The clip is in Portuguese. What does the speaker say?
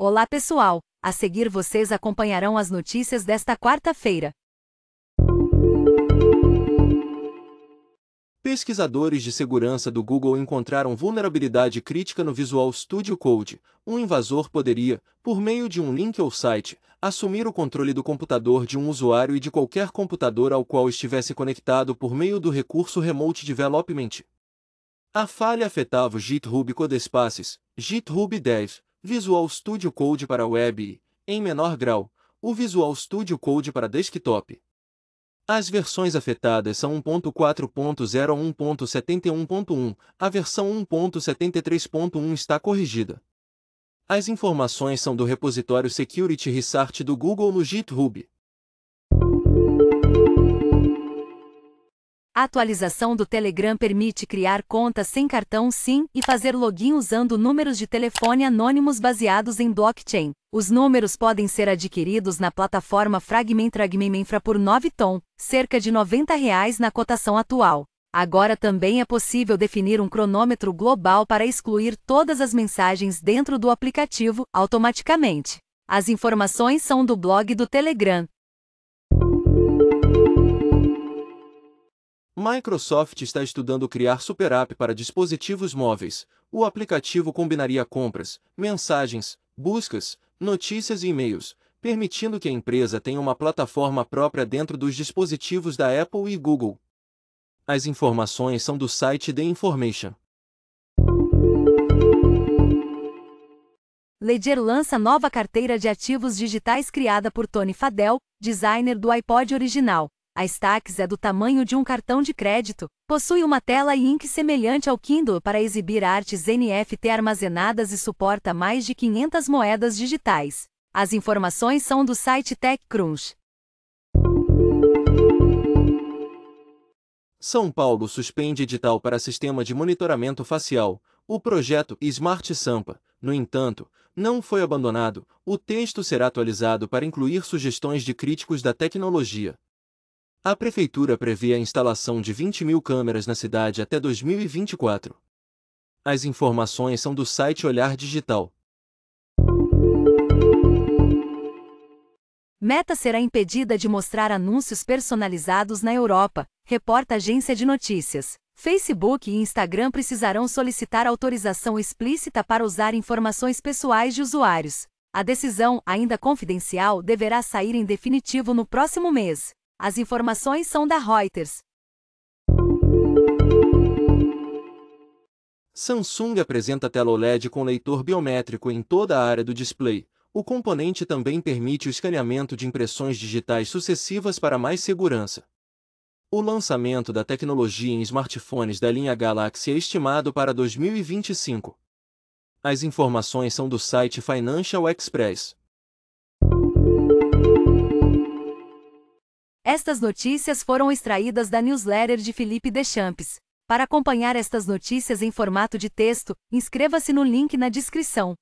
Olá pessoal, a seguir vocês acompanharão as notícias desta quarta-feira. Pesquisadores de segurança do Google encontraram vulnerabilidade crítica no Visual Studio Code. Um invasor poderia, por meio de um link ou site, assumir o controle do computador de um usuário e de qualquer computador ao qual estivesse conectado por meio do recurso Remote Development. A falha afetava o GitHub Codespaces, GitHub Dev, Visual Studio Code para web e, em menor grau, o Visual Studio Code para desktop. As versões afetadas são 1.4.0 a 1.71.1, a versão 1.73.1 está corrigida. As informações são do repositório Security Research do Google no GitHub. A atualização do Telegram permite criar contas sem cartão SIM e fazer login usando números de telefone anônimos baseados em blockchain. Os números podem ser adquiridos na plataforma Fragment Fragmentra por 9 ton, cerca de R$ 90 reais na cotação atual. Agora também é possível definir um cronômetro global para excluir todas as mensagens dentro do aplicativo, automaticamente. As informações são do blog do Telegram. Microsoft está estudando criar Super App para dispositivos móveis. O aplicativo combinaria compras, mensagens, buscas, notícias e e-mails, permitindo que a empresa tenha uma plataforma própria dentro dos dispositivos da Apple e Google. As informações são do site The Information. Ledger lança nova carteira de ativos digitais criada por Tony Fadell, designer do iPod original. A Stax é do tamanho de um cartão de crédito, possui uma tela e ink semelhante ao Kindle para exibir artes NFT armazenadas e suporta mais de 500 moedas digitais. As informações são do site TechCrunch. São Paulo suspende edital para sistema de monitoramento facial. O projeto Smart Sampa, no entanto, não foi abandonado. O texto será atualizado para incluir sugestões de críticos da tecnologia. A Prefeitura prevê a instalação de 20 mil câmeras na cidade até 2024. As informações são do site Olhar Digital. Meta será impedida de mostrar anúncios personalizados na Europa, reporta agência de notícias. Facebook e Instagram precisarão solicitar autorização explícita para usar informações pessoais de usuários. A decisão, ainda confidencial, deverá sair em definitivo no próximo mês. As informações são da Reuters. Samsung apresenta tela OLED com leitor biométrico em toda a área do display. O componente também permite o escaneamento de impressões digitais sucessivas para mais segurança. O lançamento da tecnologia em smartphones da linha Galaxy é estimado para 2025. As informações são do site Financial Express. Estas notícias foram extraídas da newsletter de Felipe Deschamps. Para acompanhar estas notícias em formato de texto, inscreva-se no link na descrição.